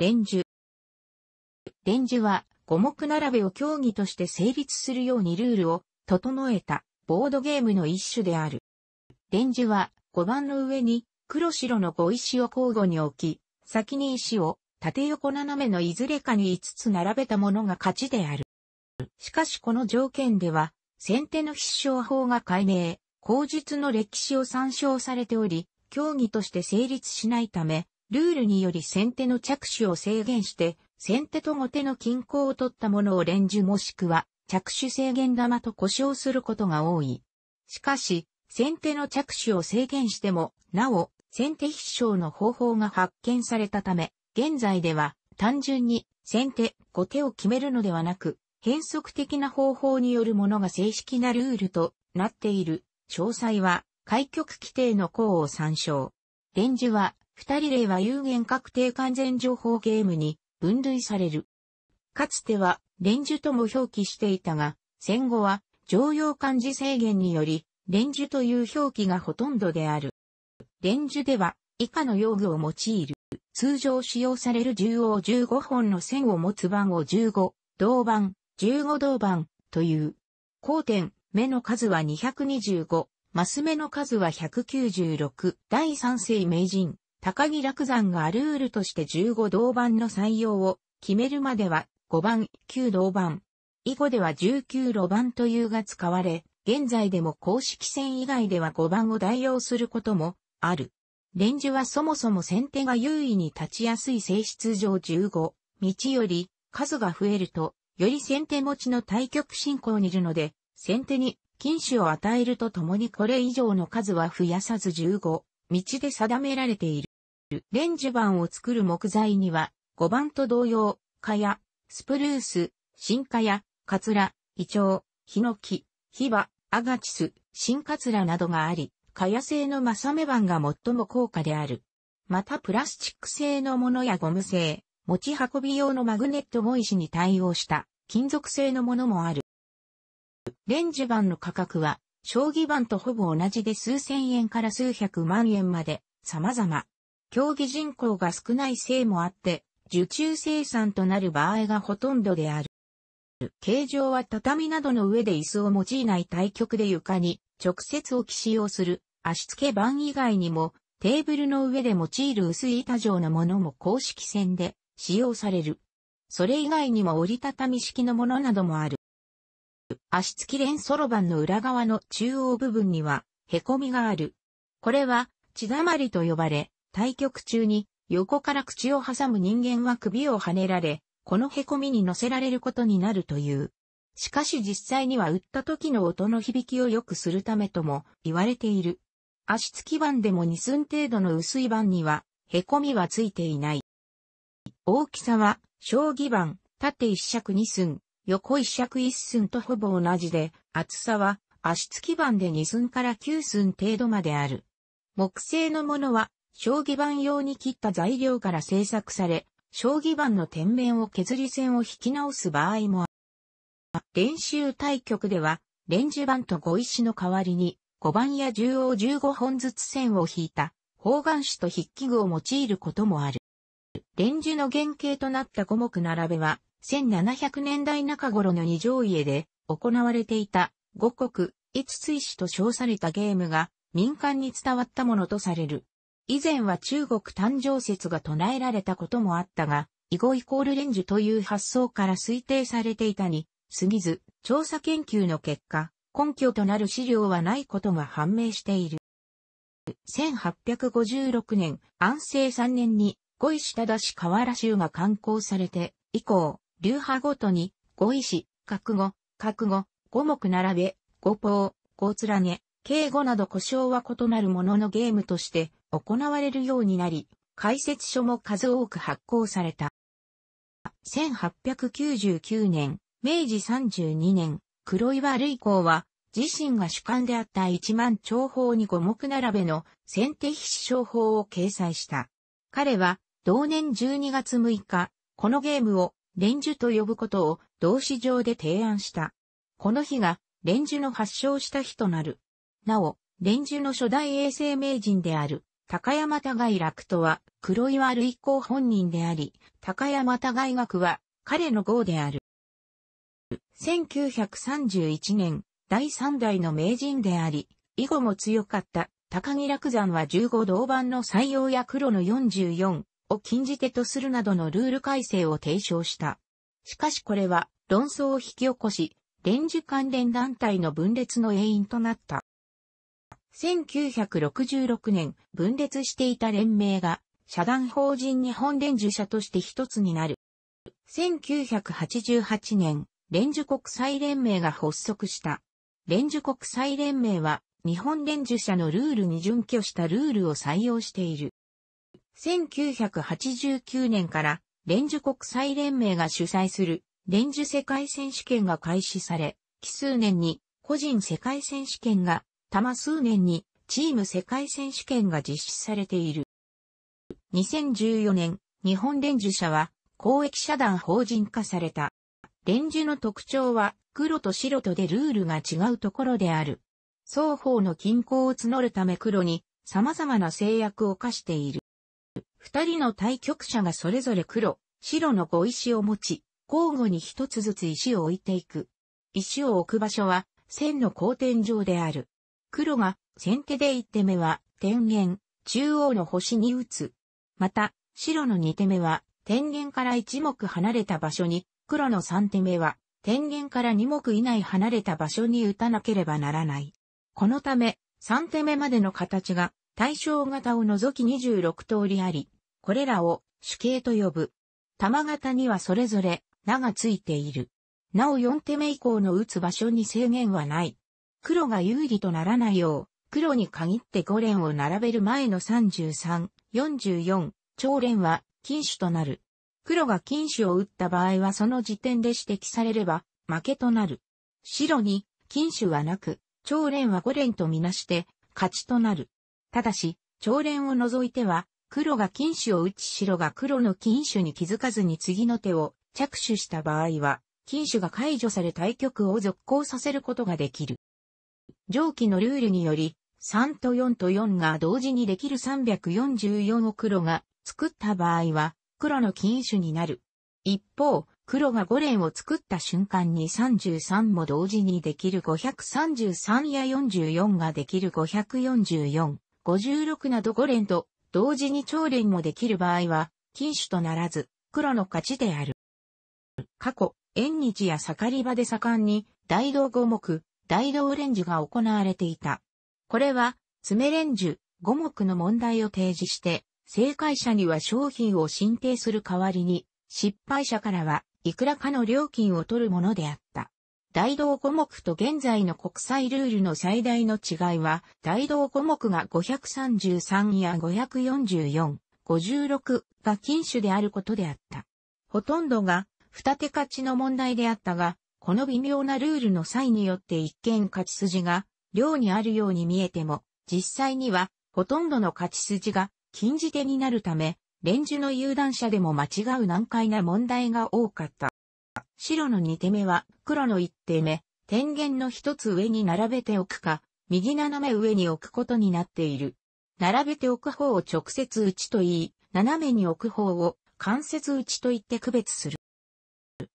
伝授。伝授は五目並べを競技として成立するようにルールを整えたボードゲームの一種である。伝授は5番の上に黒白の五石を交互に置き、先に石を縦横斜めのいずれかに5つ並べたものが勝ちである。しかしこの条件では、先手の必勝法が解明、口述の歴史を参照されており、競技として成立しないため、ルールにより先手の着手を制限して、先手と後手の均衡を取ったものを連珠もしくは、着手制限玉と呼称することが多い。しかし、先手の着手を制限しても、なお、先手必勝の方法が発見されたため、現在では、単純に、先手、後手を決めるのではなく、変則的な方法によるものが正式なルールとなっている。詳細は、開局規定の項を参照。連珠は、二人例は有限確定完全情報ゲームに分類される。かつては、レンジュとも表記していたが、戦後は、常用漢字制限により、レンジュという表記がほとんどである。レンジュでは、以下の用具を用いる。通常使用される縦横15本の線を持つ番を15、銅板、15銅板という。交点、目の数は225、マス目の数は196、第三世名人、高木楽山がルールとして15銅板の採用を決めるまでは5番、9銅板。以後では19路板というが使われ、現在でも公式戦以外では5番を代用することもある。レンジはそもそも先手が優位に立ちやすい性質上15、道より数が増えると、より先手持ちの対局進行にいるので、先手に禁止を与えるとともにこれ以上の数は増やさず15、道で定められている。レンジ板を作る木材には、5番と同様、蚊や、スプルース、新蚊や、カツラ、イチョウ、ヒノキ、ヒバ、アガチス、新カツラなどがあり、蚊や製のマサメ板が最も高価である。またプラスチック製のものやゴム製、持ち運び用のマグネットイ石に対応した金属製のものもある。レンジ板の価格は、将棋盤とほぼ同じで数千円から数百万円まで様々。競技人口が少ないせいもあって、受注生産となる場合がほとんどである。形状は畳などの上で椅子を用いない対局で床に直接置き使用する足付け板以外にもテーブルの上で用いる薄い板状のものも公式戦で使用される。それ以外にも折りたたみ式のものなどもある。足付き連ソロばの裏側の中央部分には凹みがある。これは血だまりと呼ばれ、対局中に横から口を挟む人間は首をはねられ、この凹みに乗せられることになるという。しかし実際には打った時の音の響きを良くするためとも言われている。足つき板でも2寸程度の薄い板には、凹みはついていない。大きさは、将棋盤、縦一尺二寸、横一尺一寸とほぼ同じで、厚さは足つき板で二寸から九寸程度まである。木製のものは将棋盤用に切った材料から製作され、将棋盤の天面を削り線を引き直す場合もある。練習対局では、レンジ盤と碁石の代わりに、碁番や縦横十15本ずつ線を引いた方眼紙と筆記具を用いることもある。レンジの原型となった五目並べは、1700年代中頃の二条家で行われていた五国、一つ石と称されたゲームが民間に伝わったものとされる。以前は中国誕生説が唱えられたこともあったが、囲碁イコールレンジュという発想から推定されていたに、過ぎず、調査研究の結果、根拠となる資料はないことが判明している。1856年、安政3年に、五石忠し、河原州が刊行されて、以降、流派ごとに、五石、覚悟、覚悟、五目並べ、五方、五連ね、敬語など故障は異なるもののゲームとして、行われるようになり、解説書も数多く発行された。1899年、明治32年、黒岩類公は、自身が主観であった一万長法に五目並べの先手必勝法を掲載した。彼は、同年12月6日、このゲームを、連珠と呼ぶことを、動詞上で提案した。この日が、連珠の発祥した日となる。なお、連珠の初代衛生名人である、高山田外楽とは、黒岩類公本人であり、高山田外学は、彼の号である。1931年、第3代の名人であり、以後も強かった、高木楽山は15銅板の採用や黒の44を禁じ手とするなどのルール改正を提唱した。しかしこれは、論争を引き起こし、連樹関連団体の分裂の遠因となった。1966年、分裂していた連盟が、社団法人日本連樹社として一つになる。1988年、連樹国際連盟が発足した。連樹国際連盟は、日本連樹社のルールに準拠したルールを採用している。1989年から、連樹国際連盟が主催する、連樹世界選手権が開始され、奇数年に個人世界選手権がたま数年にチーム世界選手権が実施されている。2014年、日本連樹社は公益社団法人化された。連樹の特徴は黒と白とでルールが違うところである。双方の均衡を募るため黒に様々な制約を課している。二人の対局者がそれぞれ黒、白の五石を持ち、交互に一つずつ石を置いていく。石を置く場所は線の交点上である。黒が先手で1手目は天元、中央の星に打つ。また、白の2手目は天元から1目離れた場所に、黒の3手目は天元から2目以内離れた場所に打たなければならない。このため、3手目までの形が対象型を除き26通りあり、これらを主形と呼ぶ。玉型にはそれぞれ名がついている。なお4手目以降の打つ場所に制限はない。黒が有利とならないよう、黒に限って5連を並べる前の33、44、長連は禁止となる。黒が禁止を打った場合はその時点で指摘されれば負けとなる。白に禁止はなく、長連は5連とみなして勝ちとなる。ただし、長連を除いては、黒が禁止を打ち白が黒の禁止に気づかずに次の手を着手した場合は、禁止が解除され対局を続行させることができる。上記のルールにより、3と4と4が同時にできる344を黒が作った場合は、黒の禁酒になる。一方、黒が5連を作った瞬間に33も同時にできる533や44ができる544、56など5連と同時に長連もできる場合は、禁酒とならず、黒の勝ちである。過去、縁日や盛り場で盛んに、大道五目、大道レンジが行われていた。これは、爪ンジ、五目の問題を提示して、正解者には商品を申請する代わりに、失敗者からはいくらかの料金を取るものであった。大道五目と現在の国際ルールの最大の違いは、大道五目が533や544、56が禁酒であることであった。ほとんどが二手勝ちの問題であったが、この微妙なルールの際によって一見勝ち筋が、量にあるように見えても、実際には、ほとんどの勝ち筋が禁じ手になるため、レンジの有段者でも間違う難解な問題が多かった。白の2手目は、黒の1手目、天元の一つ上に並べておくか、右斜め上に置くことになっている。並べておく方を直接打ちと言い、斜めに置く方を関節打ちと言って区別する。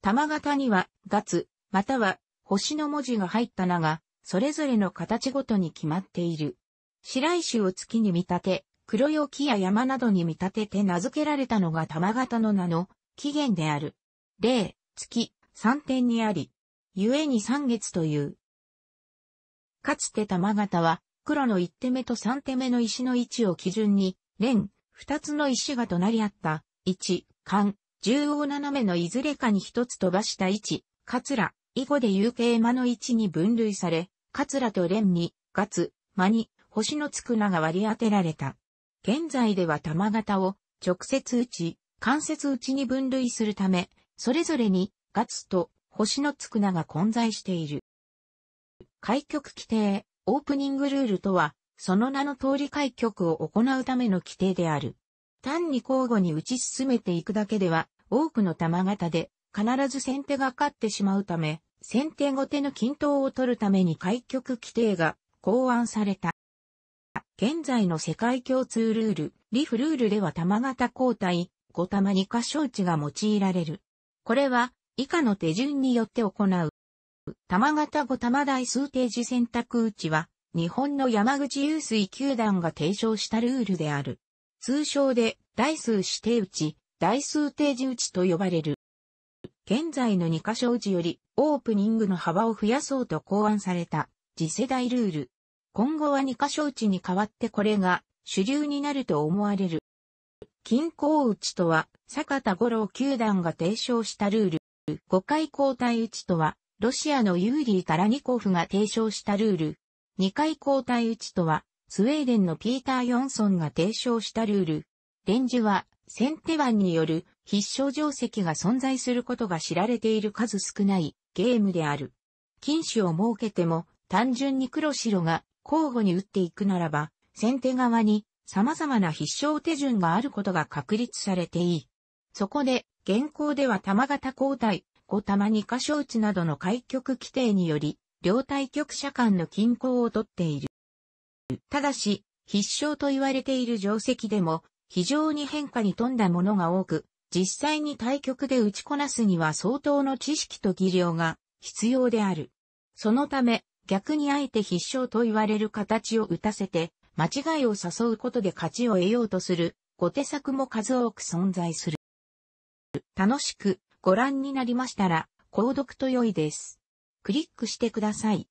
玉型には、月、または、星の文字が入った名が、それぞれの形ごとに決まっている。白石を月に見立て、黒よや山などに見立てて名付けられたのが玉型の名の起源である。例、月、三点にあり、故に三月という。かつて玉型は、黒の一手目と三手目の石の位置を基準に、連、二つの石が隣り合った、一、間、縦横斜めのいずれかに一つ飛ばした位置、カツラ、以後で有形間の位置に分類され、カツラと連に、ガツ、間に、星のつく名が割り当てられた。現在では玉型を直接打ち、関節打ちに分類するため、それぞれにガツと星のつく名が混在している。開局規定、オープニングルールとは、その名の通り開局を行うための規定である。単に交互に打ち進めていくだけでは、多くの玉型で、必ず先手が勝ってしまうため、先手後手の均等を取るために開局規定が考案された。現在の世界共通ルール、リフルールでは玉型交代、5玉2箇所打ちが用いられる。これは、以下の手順によって行う。玉型5玉台数定時選択打ちは、日本の山口雄水球団が提唱したルールである。通称で、台数指定打ち、台数定時打ちと呼ばれる。現在の2箇所打ちより、オープニングの幅を増やそうと考案された、次世代ルール。今後は2箇所打ちに代わってこれが、主流になると思われる。均衡打ちとは、坂田五郎球団が提唱したルール。5回交代打ちとは、ロシアのユーリー・タラニコフが提唱したルール。2回交代打ちとは、スウェーデンのピーター・ヨンソンが提唱したルール。レンジは、先手腕による必勝定石が存在することが知られている数少ないゲームである。禁止を設けても、単純に黒白が交互に打っていくならば、先手側に様々な必勝手順があることが確立されていい。そこで、現行では玉型交代、5玉二箇所打ちなどの開局規定により、両対局者間の均衡をとっている。ただし、必勝と言われている定石でも、非常に変化に富んだものが多く、実際に対局で打ちこなすには相当の知識と技量が必要である。そのため、逆にあえて必勝と言われる形を打たせて、間違いを誘うことで勝ちを得ようとする、後手策も数多く存在する。楽しくご覧になりましたら、購読と良いです。クリックしてください。